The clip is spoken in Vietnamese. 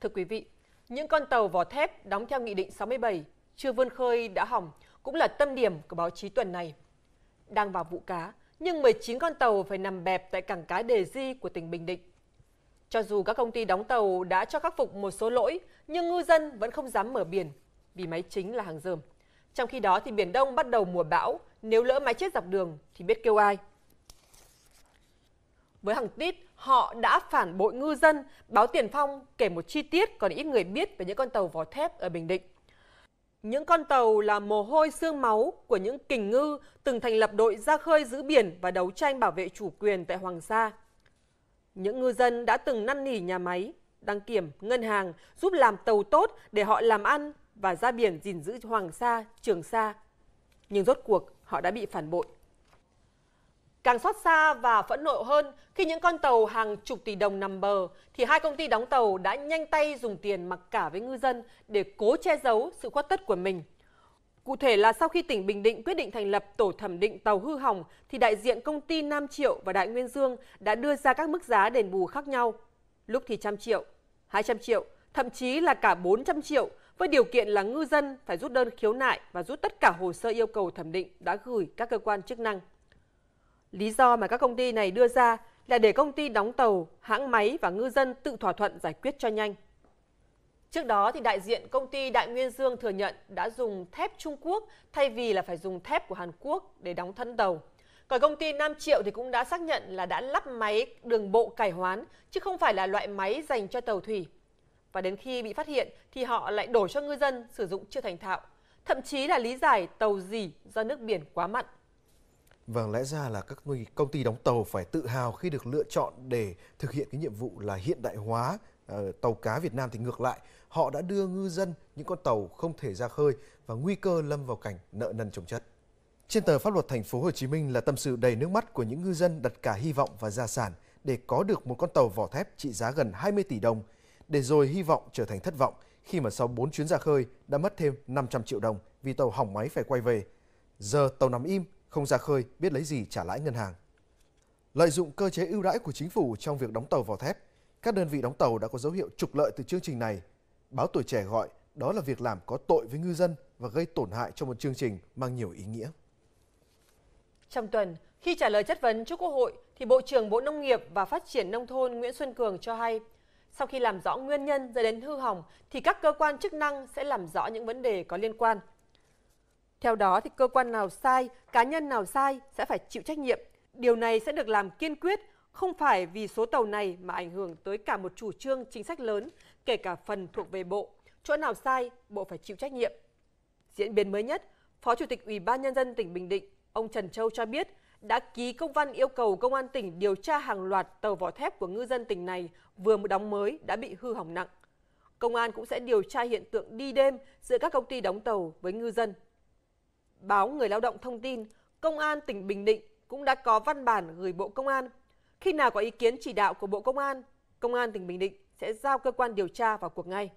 Thưa quý vị, những con tàu vỏ thép đóng theo Nghị định 67 chưa vươn khơi đã hỏng cũng là tâm điểm của báo chí tuần này. Đang vào vụ cá, nhưng 19 con tàu phải nằm bẹp tại cảng cá Đề Di của tỉnh Bình Định. Cho dù các công ty đóng tàu đã cho khắc phục một số lỗi, nhưng ngư dân vẫn không dám mở biển vì máy chính là hàng dơm. Trong khi đó thì Biển Đông bắt đầu mùa bão, nếu lỡ máy chết dọc đường thì biết kêu ai. Với hàng tít, họ đã phản bội ngư dân. Báo Tiền Phong kể một chi tiết còn ít người biết về những con tàu vỏ thép ở Bình Định. Những con tàu là mồ hôi xương máu của những kình ngư từng thành lập đội ra khơi giữ biển và đấu tranh bảo vệ chủ quyền tại Hoàng Sa. Những ngư dân đã từng năn nỉ nhà máy, đăng kiểm, ngân hàng giúp làm tàu tốt để họ làm ăn và ra biển gìn giữ Hoàng Sa, Trường Sa. Nhưng rốt cuộc họ đã bị phản bội. Càng xót xa và phẫn nộ hơn khi những con tàu hàng chục tỷ đồng nằm bờ, thì hai công ty đóng tàu đã nhanh tay dùng tiền mặc cả với ngư dân để cố che giấu sự khuất tất của mình. Cụ thể là sau khi tỉnh Bình Định quyết định thành lập tổ thẩm định tàu hư hỏng, thì đại diện công ty Nam Triệu và Đại Nguyên Dương đã đưa ra các mức giá đền bù khác nhau. Lúc thì trăm triệu, 200 triệu, thậm chí là cả 400 triệu, với điều kiện là ngư dân phải rút đơn khiếu nại và rút tất cả hồ sơ yêu cầu thẩm định đã gửi các cơ quan chức năng. Lý do mà các công ty này đưa ra là để công ty đóng tàu, hãng máy và ngư dân tự thỏa thuận giải quyết cho nhanh. Trước đó, thì đại diện công ty Đại Nguyên Dương thừa nhận đã dùng thép Trung Quốc thay vì là phải dùng thép của Hàn Quốc để đóng thân tàu. Còn công ty Nam Triệu thì cũng đã xác nhận là đã lắp máy đường bộ cải hoán, chứ không phải là loại máy dành cho tàu thủy. Và đến khi bị phát hiện thì họ lại đổ cho ngư dân sử dụng chưa thành thạo. Thậm chí là lý giải tàu dỉ do nước biển quá mặn. Vâng, lẽ ra là các công ty đóng tàu phải tự hào khi được lựa chọn để thực hiện cái nhiệm vụ là hiện đại hóa ờ, tàu cá Việt Nam thì ngược lại, họ đã đưa ngư dân những con tàu không thể ra khơi và nguy cơ lâm vào cảnh nợ nần chồng chất. Trên tờ pháp luật thành phố Hồ Chí Minh là tâm sự đầy nước mắt của những ngư dân đặt cả hy vọng và gia sản để có được một con tàu vỏ thép trị giá gần 20 tỷ đồng, để rồi hy vọng trở thành thất vọng khi mà sau 4 chuyến ra khơi đã mất thêm 500 triệu đồng vì tàu hỏng máy phải quay về. Giờ tàu nằm im không ra khơi biết lấy gì trả lãi ngân hàng. Lợi dụng cơ chế ưu đãi của chính phủ trong việc đóng tàu vỏ thép, các đơn vị đóng tàu đã có dấu hiệu trục lợi từ chương trình này. Báo Tuổi Trẻ gọi đó là việc làm có tội với ngư dân và gây tổn hại cho một chương trình mang nhiều ý nghĩa. Trong tuần, khi trả lời chất vấn trước Quốc hội, thì Bộ trưởng Bộ Nông nghiệp và Phát triển Nông thôn Nguyễn Xuân Cường cho hay, sau khi làm rõ nguyên nhân dẫn đến hư hỏng, thì các cơ quan chức năng sẽ làm rõ những vấn đề có liên quan. Theo đó, thì cơ quan nào sai, cá nhân nào sai sẽ phải chịu trách nhiệm. Điều này sẽ được làm kiên quyết, không phải vì số tàu này mà ảnh hưởng tới cả một chủ trương chính sách lớn, kể cả phần thuộc về bộ. Chỗ nào sai, bộ phải chịu trách nhiệm. Diễn biến mới nhất, Phó Chủ tịch Ủy ban Nhân dân tỉnh Bình Định, ông Trần Châu cho biết, đã ký công văn yêu cầu công an tỉnh điều tra hàng loạt tàu vỏ thép của ngư dân tỉnh này vừa mới đóng mới đã bị hư hỏng nặng. Công an cũng sẽ điều tra hiện tượng đi đêm giữa các công ty đóng tàu với ngư dân Báo Người Lao động thông tin, Công an tỉnh Bình Định cũng đã có văn bản gửi Bộ Công an. Khi nào có ý kiến chỉ đạo của Bộ Công an, Công an tỉnh Bình Định sẽ giao cơ quan điều tra vào cuộc ngay.